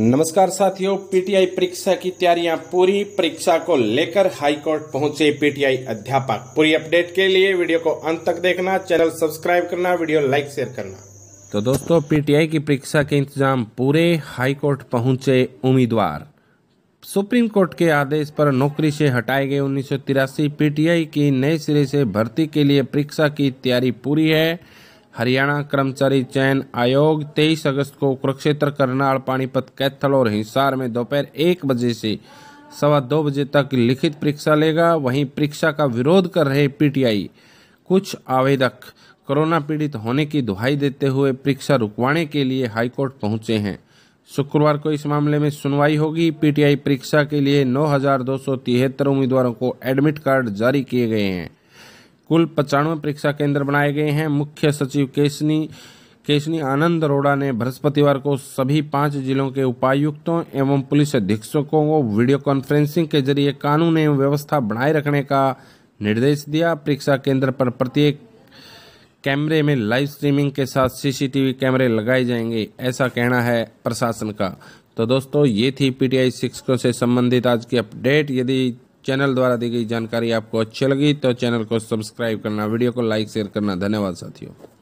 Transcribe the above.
नमस्कार साथियों पीटीआई परीक्षा की तैयारियां पूरी परीक्षा को लेकर हाईकोर्ट पहुंचे पीटीआई अध्यापक पूरी अपडेट के लिए वीडियो को अंत तक देखना चैनल सब्सक्राइब करना वीडियो लाइक शेयर करना तो दोस्तों पीटीआई की परीक्षा के इंतजाम पूरे हाईकोर्ट पहुंचे उम्मीदवार सुप्रीम कोर्ट के आदेश पर नौकरी से हटाए गए उन्नीस पीटीआई की नए सिरे से भर्ती के लिए परीक्षा की तैयारी पूरी है हरियाणा कर्मचारी चयन आयोग 23 अगस्त को कुरुक्षेत्र करनाल पानीपत कैथल और हिसार में दोपहर एक बजे से सवा दो बजे तक लिखित परीक्षा लेगा वहीं परीक्षा का विरोध कर रहे पीटीआई कुछ आवेदक कोरोना पीड़ित होने की दुहाई देते हुए परीक्षा रुकवाने के लिए हाईकोर्ट पहुंचे हैं शुक्रवार को इस मामले में सुनवाई होगी पीटीआई परीक्षा के लिए नौ उम्मीदवारों को एडमिट कार्ड जारी किए गए हैं कुल पचानवे परीक्षा केंद्र बनाए गए हैं मुख्य सचिव केशनी केशनी आनंद अरोड़ा ने बृहस्पतिवार को सभी पांच जिलों के उपायुक्तों एवं पुलिस अधीक्षकों को वीडियो कॉन्फ्रेंसिंग के जरिए कानून एवं व्यवस्था बनाए रखने का निर्देश दिया परीक्षा केंद्र पर प्रत्येक कैमरे में लाइव स्ट्रीमिंग के साथ सीसीटीवी कैमरे लगाए जाएंगे ऐसा कहना है प्रशासन का तो दोस्तों ये थी पीटीआई शिक्षकों से संबंधित आज की अपडेट यदि चैनल द्वारा दी गई जानकारी आपको अच्छी लगी तो चैनल को सब्सक्राइब करना वीडियो को लाइक शेयर करना धन्यवाद साथियों